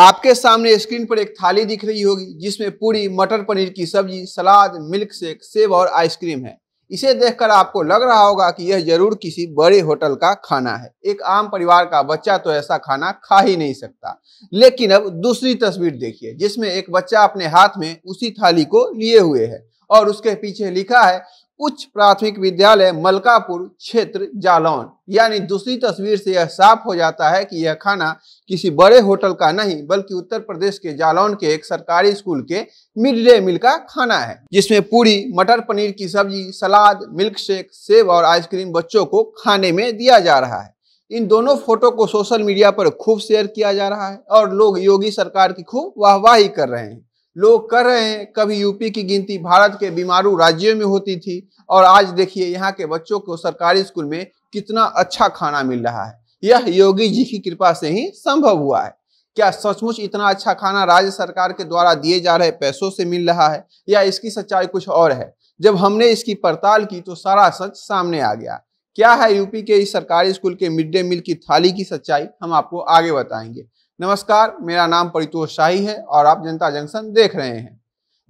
आपके सामने स्क्रीन पर एक थाली दिख रही होगी जिसमें पूरी मटर पनीर की सब्जी सलाद मिल्क शेक सेब और आइसक्रीम है इसे देखकर आपको लग रहा होगा कि यह जरूर किसी बड़े होटल का खाना है एक आम परिवार का बच्चा तो ऐसा खाना खा ही नहीं सकता लेकिन अब दूसरी तस्वीर देखिए जिसमें एक बच्चा अपने हाथ में उसी थाली को लिए हुए है और उसके पीछे लिखा है उच्च प्राथमिक विद्यालय मलकापुर क्षेत्र जालौन यानी दूसरी तस्वीर से यह साफ हो जाता है कि यह खाना किसी बड़े होटल का नहीं बल्कि उत्तर प्रदेश के जालौन के एक सरकारी स्कूल के मिड डे मील का खाना है जिसमें पूरी मटर पनीर की सब्जी सलाद मिल्क शेक सेब और आइसक्रीम बच्चों को खाने में दिया जा रहा है इन दोनों फोटो को सोशल मीडिया पर खूब शेयर किया जा रहा है और लोग योगी सरकार की खूब वाहवाही कर रहे हैं लोग कर रहे हैं कभी यूपी की गिनती भारत के बीमारू राज्यों में होती थी और आज देखिए यहाँ के बच्चों को सरकारी स्कूल में कितना अच्छा खाना मिल रहा है यह योगी जी की कृपा से ही संभव हुआ है क्या सचमुच इतना अच्छा खाना राज्य सरकार के द्वारा दिए जा रहे पैसों से मिल रहा है या इसकी सच्चाई कुछ और है जब हमने इसकी पड़ताल की तो सारा सच सामने आ गया क्या है यूपी के इस सरकारी स्कूल के मिड डे मील की थाली की सच्चाई हम आपको आगे बताएंगे नमस्कार मेरा नाम परितोष शाही है और आप जनता जंक्शन देख रहे हैं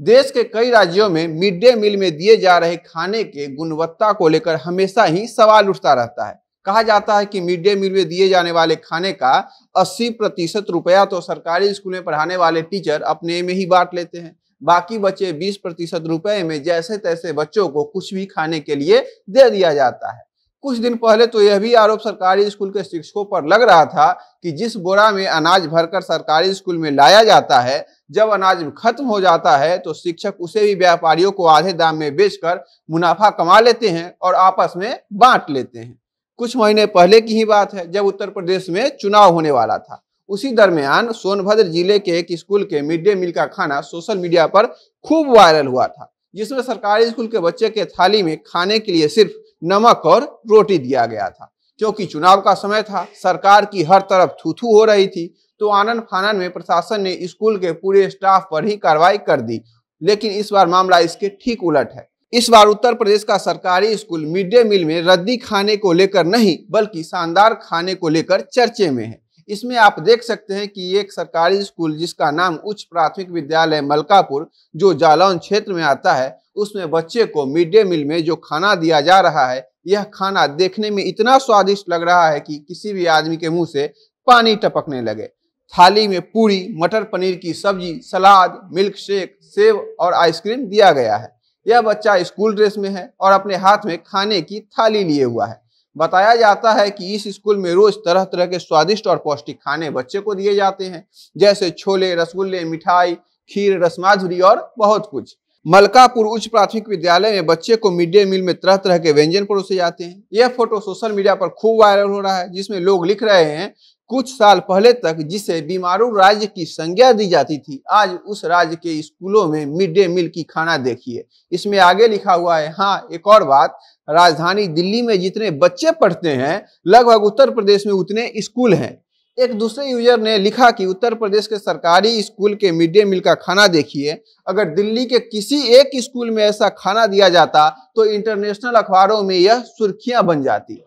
देश के कई राज्यों में मिड डे मील में दिए जा रहे खाने के गुणवत्ता को लेकर हमेशा ही सवाल उठता रहता है कहा जाता है कि मिड डे मील में दिए जाने वाले खाने का 80 प्रतिशत रुपया तो सरकारी स्कूल में पढ़ाने वाले टीचर अपने में ही बांट लेते हैं बाकी बचे 20 प्रतिशत रुपये में जैसे तैसे बच्चों को कुछ भी खाने के लिए दे दिया जाता है कुछ दिन पहले तो यह भी आरोप सरकारी स्कूल के शिक्षकों पर लग रहा था कि जिस बोरा में अनाज भरकर सरकारी स्कूल में लाया जाता है जब अनाज खत्म हो जाता है तो शिक्षक उसे भी व्यापारियों को आधे दाम में बेचकर मुनाफा कमा लेते हैं और आपस में बांट लेते हैं कुछ महीने पहले की ही बात है जब उत्तर प्रदेश में चुनाव होने वाला था उसी दरमियान सोनभद्र जिले के एक स्कूल के मिड डे मील का खाना सोशल मीडिया पर खूब वायरल हुआ था जिसमें सरकारी स्कूल के बच्चे के थाली में खाने के लिए सिर्फ नमक और रोटी दिया गया था क्योंकि चुनाव का समय था सरकार की हर तरफ थूथू हो रही थी तो आनंद फानन में प्रशासन ने स्कूल के पूरे स्टाफ पर ही कार्रवाई कर दी लेकिन इस बार मामला इसके ठीक उलट है इस बार उत्तर प्रदेश का सरकारी स्कूल मिड डे मील में रद्दी खाने को लेकर नहीं बल्कि शानदार खाने को लेकर चर्चे में है इसमें आप देख सकते हैं कि एक सरकारी स्कूल जिसका नाम उच्च प्राथमिक विद्यालय मलकापुर जो जालौन क्षेत्र में आता है उसमें बच्चे को मिड डे मील में जो खाना दिया जा रहा है यह खाना देखने में इतना स्वादिष्ट लग रहा है कि किसी भी आदमी के मुंह से पानी टपकने लगे थाली में पूरी मटर पनीर की सब्जी सलाद मिल्क शेक सेब और आइसक्रीम दिया गया है यह बच्चा स्कूल ड्रेस में है और अपने हाथ में खाने की थाली लिए हुआ है बताया जाता है कि इस स्कूल में रोज तरह तरह के स्वादिष्ट और पौष्टिक खाने बच्चे को दिए जाते हैं जैसे छोले रसगुल्ले मिठाई खीर रसमाधुरी और बहुत कुछ मलकापुर उच्च प्राथमिक विद्यालय में बच्चे को मिड डे मील में तरह तरह के व्यंजन परोसे जाते हैं यह फोटो सोशल मीडिया पर खूब वायरल हो रहा है जिसमें लोग लिख रहे हैं कुछ साल पहले तक जिसे बीमारू राज्य की संज्ञा दी जाती थी आज उस राज्य के स्कूलों में मिड डे मील की खाना देखिए इसमें आगे लिखा हुआ है हाँ एक और बात राजधानी दिल्ली में जितने बच्चे पढ़ते हैं लगभग उत्तर प्रदेश में उतने स्कूल हैं एक दूसरे यूजर ने लिखा कि उत्तर प्रदेश के सरकारी स्कूल के मिड डे मील का खाना देखिए अगर दिल्ली के किसी एक स्कूल में ऐसा खाना दिया जाता तो इंटरनेशनल अखबारों में यह सुर्खियां बन जाती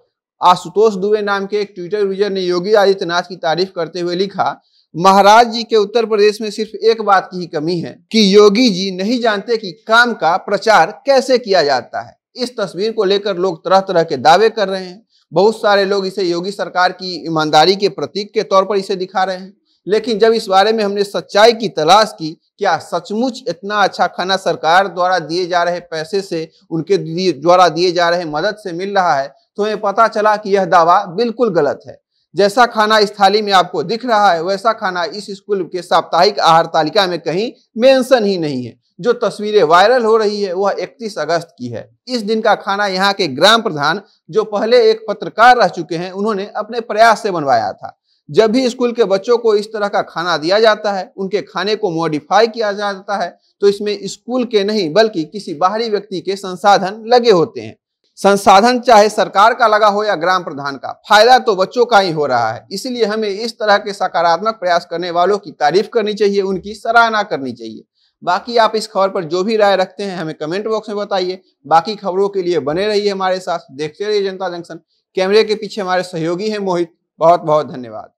आशुतोष दुबे नाम के एक ट्विटर यूजर ने योगी आदित्यनाथ की तारीफ करते हुए लिखा महाराज जी के उत्तर प्रदेश में सिर्फ एक बात की ही कमी है कि योगी जी नहीं जानते कि काम का प्रचार कैसे किया जाता है इस तस्वीर को लेकर लोग तरह तरह के दावे कर रहे हैं बहुत सारे लोग इसे योगी सरकार की ईमानदारी के प्रतीक के तौर पर इसे दिखा रहे हैं लेकिन जब इस बारे में हमने सच्चाई की तलाश की क्या सचमुच इतना अच्छा खाना सरकार द्वारा दिए जा रहे पैसे से उनके द्वारा दिए जा रहे मदद से मिल रहा है तो हमें पता चला कि यह दावा बिल्कुल गलत है जैसा खाना इस थाली में आपको दिख रहा है वैसा खाना इस स्कूल के साप्ताहिक आहार तालिका में कहीं मेंशन ही नहीं है जो तस्वीरें वायरल हो रही है वह 31 अगस्त की है इस दिन का खाना यहाँ के ग्राम प्रधान जो पहले एक पत्रकार रह चुके हैं उन्होंने अपने प्रयास से बनवाया था जब भी स्कूल के बच्चों को इस तरह का खाना दिया जाता है उनके खाने को मॉडिफाई किया जाता है तो इसमें स्कूल के नहीं बल्कि किसी बाहरी व्यक्ति के संसाधन लगे होते हैं संसाधन चाहे सरकार का लगा हो या ग्राम प्रधान का फायदा तो बच्चों का ही हो रहा है इसलिए हमें इस तरह के सकारात्मक प्रयास करने वालों की तारीफ करनी चाहिए उनकी सराहना करनी चाहिए बाकी आप इस खबर पर जो भी राय रखते हैं हमें कमेंट बॉक्स में बताइए बाकी खबरों के लिए बने रहिए हमारे साथ देखते रहिए जनता जंक्शन कैमरे के पीछे हमारे सहयोगी हैं मोहित बहुत बहुत धन्यवाद